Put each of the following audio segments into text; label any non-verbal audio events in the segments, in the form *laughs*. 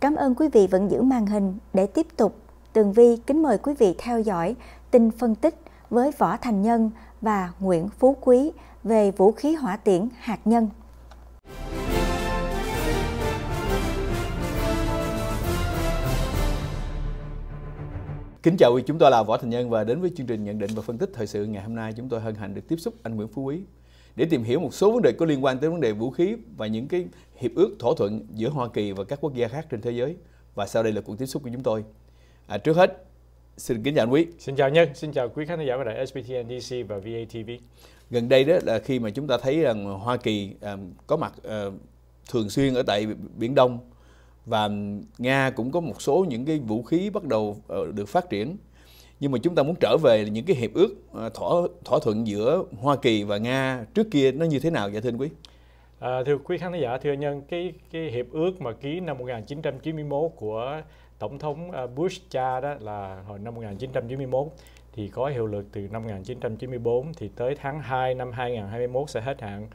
Cảm ơn quý vị vẫn giữ màn hình để tiếp tục. Tường Vi kính mời quý vị theo dõi tin phân tích với Võ Thành Nhân và Nguyễn Phú Quý về vũ khí hỏa tiễn hạt nhân. Kính chào quý chúng tôi là Võ Thành Nhân và đến với chương trình nhận định và phân tích thời sự ngày hôm nay chúng tôi hân hạnh được tiếp xúc anh Nguyễn Phú Quý để tìm hiểu một số vấn đề có liên quan tới vấn đề vũ khí và những cái hiệp ước thỏa thuận giữa Hoa Kỳ và các quốc gia khác trên thế giới. Và sau đây là cuộc tiếp xúc của chúng tôi. À, trước hết, xin kính chào anh Quý. Xin chào Nhân, xin chào quý khán giả của đài SBTN DC và VATV. Gần đây đó là khi mà chúng ta thấy rằng Hoa Kỳ à, có mặt à, thường xuyên ở tại Biển Đông và Nga cũng có một số những cái vũ khí bắt đầu à, được phát triển. Nhưng mà chúng ta muốn trở về những cái hiệp ước à, thỏa thỏa thuận giữa Hoa Kỳ và Nga trước kia nó như thế nào vậy thưa anh Quý? À, thưa quý khán giả, thưa nhân, cái cái hiệp ước mà ký năm 1991 của Tổng thống à, Bush cha đó là hồi năm 1991 thì có hiệu lực từ năm 1994 thì tới tháng 2 năm 2021 sẽ hết hạn.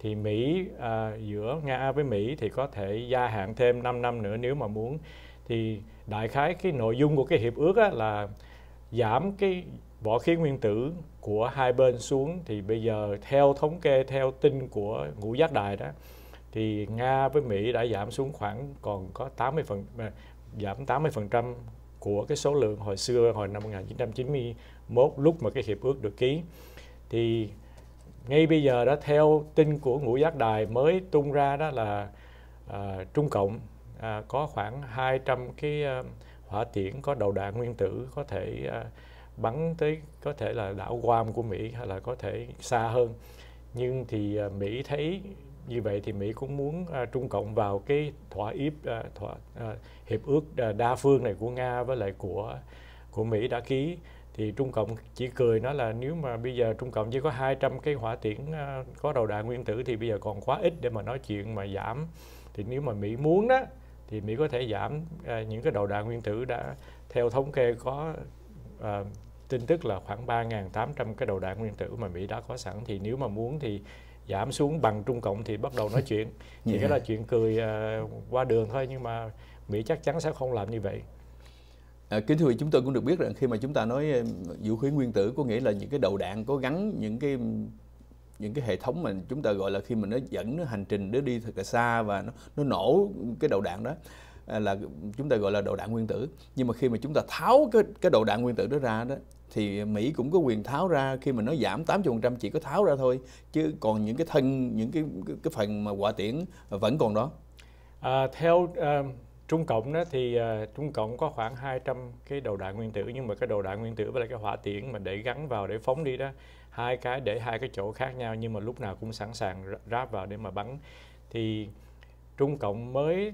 Thì Mỹ à, giữa Nga với Mỹ thì có thể gia hạn thêm 5 năm nữa nếu mà muốn. Thì đại khái cái nội dung của cái hiệp ước là giảm cái vỏ khí nguyên tử của hai bên xuống thì bây giờ theo thống kê theo tin của ngũ giác đài đó thì Nga với Mỹ đã giảm xuống khoảng còn có 80 phần à, giảm 80 phần trăm của cái số lượng hồi xưa hồi năm 1991 lúc mà cái hiệp ước được ký thì ngay bây giờ đó theo tin của ngũ giác đài mới tung ra đó là à, Trung Cộng à, có khoảng 200 cái à, hỏa tiễn có đầu đạn nguyên tử có thể à, bắn tới có thể là đảo Guam của Mỹ hay là có thể xa hơn nhưng thì à, Mỹ thấy như vậy thì Mỹ cũng muốn à, Trung Cộng vào cái thỏa hiệp à, thỏa, à, hiệp ước à, đa phương này của Nga với lại của của Mỹ đã ký thì Trung Cộng chỉ cười nói là nếu mà bây giờ Trung Cộng chỉ có 200 cái hỏa tiễn à, có đầu đạn nguyên tử thì bây giờ còn quá ít để mà nói chuyện mà giảm thì nếu mà Mỹ muốn đó thì Mỹ có thể giảm à, những cái đầu đạn nguyên tử đã theo thống kê có à, tin tức là khoảng 3.800 cái đầu đạn nguyên tử mà Mỹ đã có sẵn thì nếu mà muốn thì giảm xuống bằng Trung Cộng thì bắt đầu nói chuyện thì *laughs* yeah. Dạ. cái là chuyện cười à, qua đường thôi nhưng mà Mỹ chắc chắn sẽ không làm như vậy. À, kính thưa quý chúng tôi cũng được biết rằng khi mà chúng ta nói à, vũ khí nguyên tử có nghĩa là những cái đầu đạn có gắn những cái những cái hệ thống mà chúng ta gọi là khi mình nó dẫn nó hành trình nó đi thật là xa và nó nó nổ cái đầu đạn đó à, là chúng ta gọi là đầu đạn nguyên tử nhưng mà khi mà chúng ta tháo cái cái đầu đạn nguyên tử đó ra đó thì Mỹ cũng có quyền tháo ra khi mà nó giảm 80% chỉ có tháo ra thôi chứ còn những cái thân những cái cái phần mà quả tiễn vẫn còn đó à, theo uh, Trung Cộng đó thì uh, Trung Cộng có khoảng 200 cái đầu đạn nguyên tử nhưng mà cái đầu đạn nguyên tử với lại cái hỏa tiễn mà để gắn vào để phóng đi đó hai cái để hai cái chỗ khác nhau nhưng mà lúc nào cũng sẵn sàng ráp vào để mà bắn thì Trung Cộng mới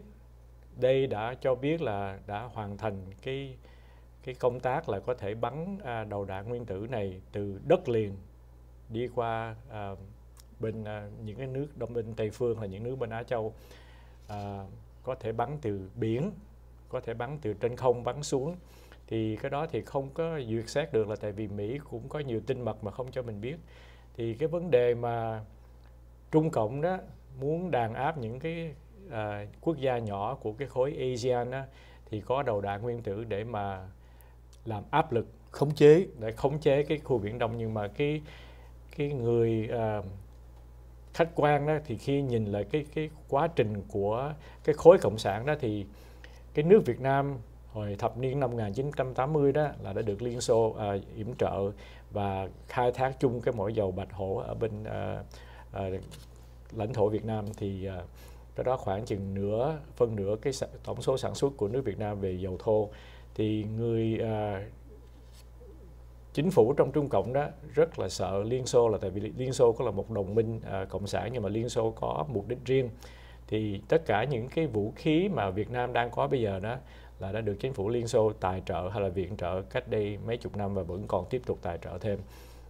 đây đã cho biết là đã hoàn thành cái cái công tác là có thể bắn à, đầu đạn nguyên tử này từ đất liền đi qua à, bên à, những cái nước đông bên tây phương là những nước bên á châu à, có thể bắn từ biển có thể bắn từ trên không bắn xuống thì cái đó thì không có duyệt xét được là tại vì Mỹ cũng có nhiều tin mật mà không cho mình biết thì cái vấn đề mà Trung Cộng đó muốn đàn áp những cái à, quốc gia nhỏ của cái khối ASEAN đó, thì có đầu đạn nguyên tử để mà làm áp lực khống chế để khống chế cái khu biển đông nhưng mà cái cái người uh, khách quan đó thì khi nhìn lại cái cái quá trình của cái khối cộng sản đó thì cái nước Việt Nam hồi thập niên năm 1980 đó là đã được Liên Xô à, yểm trợ và khai thác chung cái mỏ dầu Bạch Hổ ở bên à, à, lãnh thổ Việt Nam thì à, đó, đó khoảng chừng nửa phân nửa cái tổng số sản xuất của nước Việt Nam về dầu thô thì người à, chính phủ trong Trung Cộng đó rất là sợ Liên Xô là tại vì Liên Xô có là một đồng minh à, cộng sản nhưng mà Liên Xô có mục đích riêng thì tất cả những cái vũ khí mà Việt Nam đang có bây giờ đó là đã được chính phủ Liên Xô tài trợ hay là viện trợ cách đây mấy chục năm và vẫn còn tiếp tục tài trợ thêm.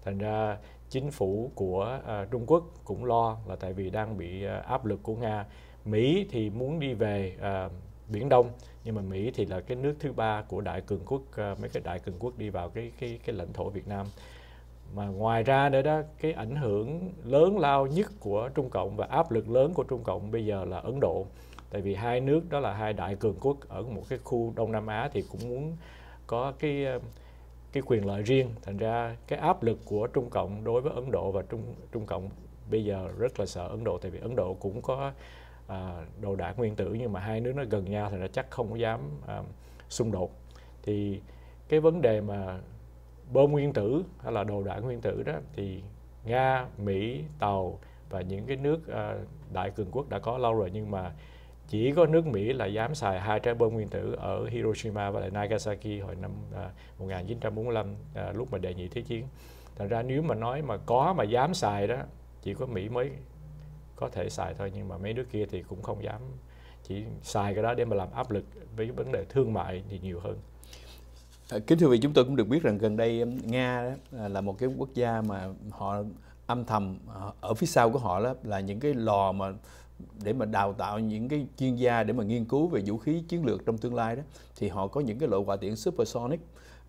Thành ra chính phủ của à, Trung Quốc cũng lo là tại vì đang bị à, áp lực của Nga. Mỹ thì muốn đi về à, Biển Đông nhưng mà Mỹ thì là cái nước thứ ba của đại cường quốc à, mấy cái đại cường quốc đi vào cái cái cái lãnh thổ Việt Nam mà ngoài ra nữa đó cái ảnh hưởng lớn lao nhất của Trung Cộng và áp lực lớn của Trung Cộng bây giờ là Ấn Độ tại vì hai nước đó là hai đại cường quốc ở một cái khu Đông Nam Á thì cũng muốn có cái à, cái quyền lợi riêng thành ra cái áp lực của Trung Cộng đối với Ấn Độ và Trung Trung Cộng bây giờ rất là sợ Ấn Độ tại vì Ấn Độ cũng có à, đồ đạc nguyên tử nhưng mà hai nước nó gần nhau thì nó chắc không có dám à, xung đột thì cái vấn đề mà bom nguyên tử hay là đồ đạn nguyên tử đó thì nga mỹ tàu và những cái nước à, đại cường quốc đã có lâu rồi nhưng mà chỉ có nước Mỹ là dám xài hai trái bom nguyên tử ở Hiroshima và lại Nagasaki hồi năm à, 1945 à, lúc mà đề nghị thế chiến. Thành ra nếu mà nói mà có mà dám xài đó chỉ có Mỹ mới có thể xài thôi nhưng mà mấy đứa kia thì cũng không dám chỉ xài cái đó để mà làm áp lực với vấn đề thương mại thì nhiều hơn à, kính thưa vị chúng tôi cũng được biết rằng gần đây um, nga à, là một cái quốc gia mà họ âm thầm à, ở phía sau của họ đó là những cái lò mà để mà đào tạo những cái chuyên gia để mà nghiên cứu về vũ khí chiến lược trong tương lai đó thì họ có những cái loại hỏa tiễn supersonic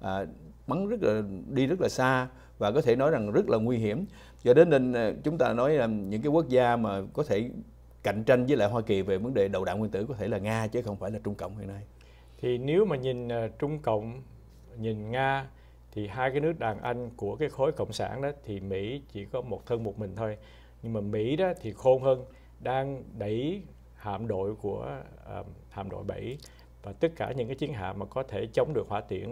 à, bắn rất là đi rất là xa và có thể nói rằng rất là nguy hiểm cho đến nên ờ, chúng ta nói là những cái quốc gia mà có thể cạnh tranh với lại Hoa Kỳ về vấn đề đầu đạn nguyên tử có thể là Nga chứ không phải là Trung Cộng hiện nay thì nếu mà nhìn ờ, Trung Cộng nhìn Nga thì hai cái nước đàn anh của cái khối cộng sản đó thì Mỹ chỉ có một thân một mình thôi nhưng mà Mỹ đó thì khôn hơn đang đẩy hạm đội của uh, hạm đội 7 và tất cả những cái chiến hạm mà có thể chống được hỏa tiễn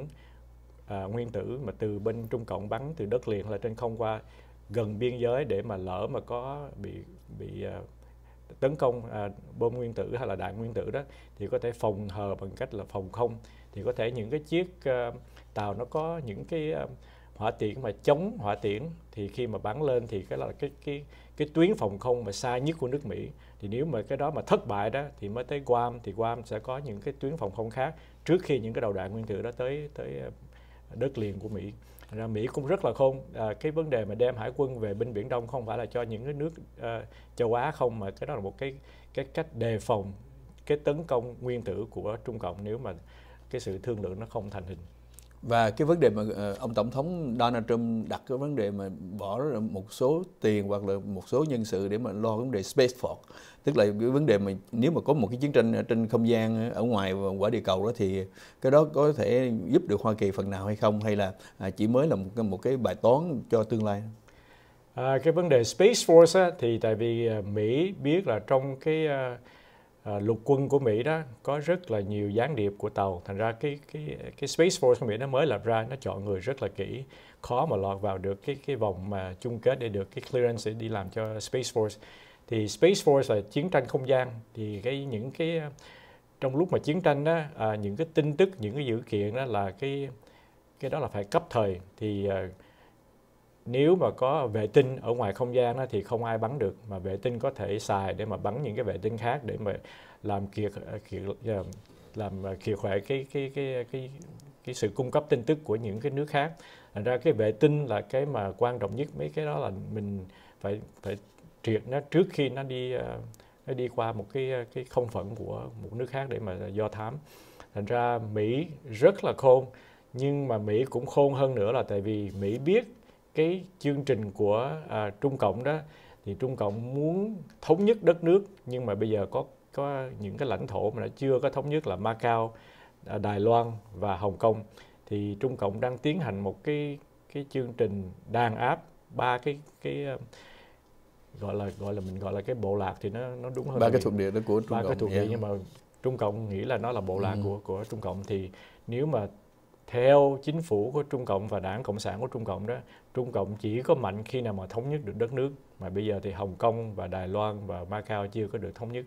à, nguyên tử mà từ bên Trung Cộng bắn từ đất liền là trên không qua gần biên giới để mà lỡ mà có bị bị à, tấn công à, bom nguyên tử hay là đạn nguyên tử đó thì có thể phòng hờ bằng cách là phòng không thì có thể những cái chiếc à, tàu nó có những cái à, hỏa tiễn mà chống hỏa tiễn thì khi mà bắn lên thì cái là cái cái cái tuyến phòng không mà xa nhất của nước Mỹ thì nếu mà cái đó mà thất bại đó thì mới tới Guam thì Guam sẽ có những cái tuyến phòng không khác trước khi những cái đầu đạn nguyên tử đó tới tới à, đất liền của Mỹ ra Mỹ cũng rất là khôn à, cái vấn đề mà đem hải quân về bên Biển Đông không phải là cho những cái nước uh, châu Á không mà cái đó là một cái cái cách đề phòng cái tấn công nguyên tử của Trung Cộng nếu mà cái sự thương lượng nó không thành hình và cái vấn đề mà ờ, ông tổng thống Donald Trump đặt cái vấn đề mà bỏ một số tiền hoặc là một số nhân sự để mà lo vấn đề space force tức là cái vấn đề mà nếu mà có một cái chiến tranh trên không gian ở ngoài quả địa cầu đó thì cái đó có thể giúp được Hoa Kỳ phần nào hay không hay là à, chỉ mới là một một cái bài toán cho tương lai à, cái vấn đề space force á, thì tại vì à, Mỹ biết là trong cái uh à, lục quân của Mỹ đó có rất là nhiều gián điệp của tàu thành ra cái cái cái Space Force của Mỹ nó mới lập ra nó chọn người rất là kỹ khó mà lọt vào được cái cái vòng mà chung kết để được cái clearance để đi làm cho Space Force thì Space Force là chiến tranh không gian thì cái những cái trong lúc mà chiến tranh đó à, những cái tin tức những cái dữ kiện đó là cái cái đó là phải cấp thời thì uh, nếu mà có vệ tinh ở ngoài không gian đó, thì không ai bắn được mà vệ tinh có thể xài để mà bắn những cái vệ tinh khác để mà làm kiệt, kiệt ờ, làm ờ, kiệt khỏe cái cái cái cái cái sự cung cấp tin tức của những cái nước khác thành ra cái vệ tinh là cái mà quan trọng nhất mấy cái đó là mình phải phải triệt nó trước khi nó đi ờ, nó đi qua một cái cái không phận của một nước khác để mà do thám thành ra Mỹ rất là khôn nhưng mà Mỹ cũng khôn hơn nữa là tại vì Mỹ biết cái chương trình của à, Trung Cộng đó thì Trung Cộng muốn thống nhất đất nước nhưng mà bây giờ có có những cái lãnh thổ mà đã chưa có thống nhất là Macau, à, Đài Loan và Hồng Kông thì Trung Cộng đang tiến hành một cái cái chương trình đàn áp ba cái cái à, gọi là gọi là mình gọi là cái bộ lạc thì nó nó đúng hơn ba cái thuộc địa đó của Trung ba Cộng cái thuộc địa nhưng mà Trung Cộng nghĩ là nó là bộ lạc ừ. của của Trung Cộng thì nếu mà theo chính phủ của Trung Cộng và đảng Cộng sản của Trung Cộng đó Trung Cộng chỉ có mạnh khi nào mà thống nhất được đất nước mà bây giờ thì Hồng Kông và Đài Loan và Macau chưa có được thống nhất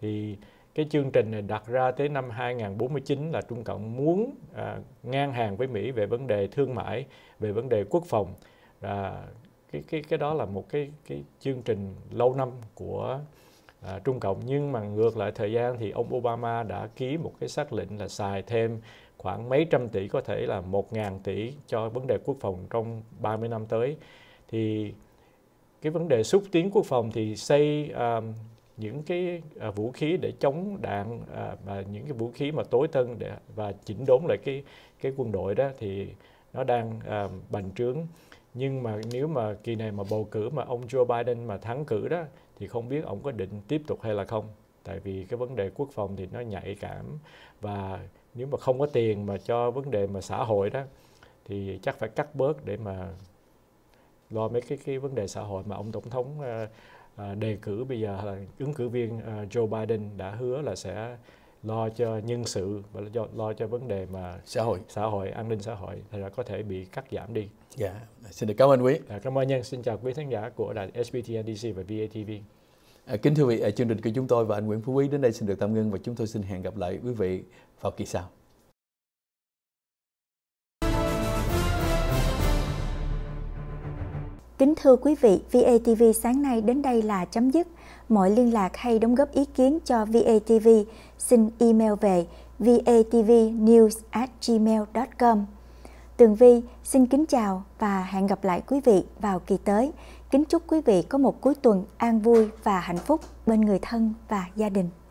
thì cái chương trình này đặt ra tới năm 2049 là Trung Cộng muốn à, ngang hàng với Mỹ về vấn đề thương mại, về vấn đề quốc phòng. À, cái cái cái đó là một cái cái chương trình lâu năm của à, Trung Cộng nhưng mà ngược lại thời gian thì ông Obama đã ký một cái xác lệnh là xài thêm khoảng mấy trăm tỷ có thể là một ngàn tỷ cho vấn đề quốc phòng trong 30 năm tới thì cái vấn đề xúc tiến quốc phòng thì xây uh, những cái à, vũ khí để chống đạn uh, và những cái vũ khí mà tối tân để và chỉnh đốn lại cái cái quân đội đó thì nó đang uh, bành trướng nhưng mà nếu mà kỳ này mà bầu cử mà ông Joe Biden mà thắng cử đó thì không biết ông có định tiếp tục hay là không tại vì cái vấn đề quốc phòng thì nó nhạy cảm và nếu mà không có tiền mà cho vấn đề mà xã hội đó thì chắc phải cắt bớt để mà lo mấy cái cái vấn đề xã hội mà ông tổng thống à, à, đề cử bây giờ là ứng cử viên à, Joe Biden đã hứa là sẽ lo cho nhân sự và lo, lo cho vấn đề mà xã hội xã hội an ninh xã hội thì là có thể bị cắt giảm đi. Dạ, yeah. xin được cảm ơn quý. À, cảm ơn nhân, xin chào quý khán giả của đài SBTNDC và VATV. À, kính thưa quý vị, à, chương trình của chúng tôi và anh Nguyễn Phú Quý đến đây xin được tạm ngưng và chúng tôi xin hẹn gặp lại quý vị vào kỳ sau. Kính thưa quý vị, VATV sáng nay đến đây là chấm dứt. Mọi liên lạc hay đóng góp ý kiến cho VATV xin email về vatvnews@gmail.com. Tường Vi xin kính chào và hẹn gặp lại quý vị vào kỳ tới. Kính chúc quý vị có một cuối tuần an vui và hạnh phúc bên người thân và gia đình.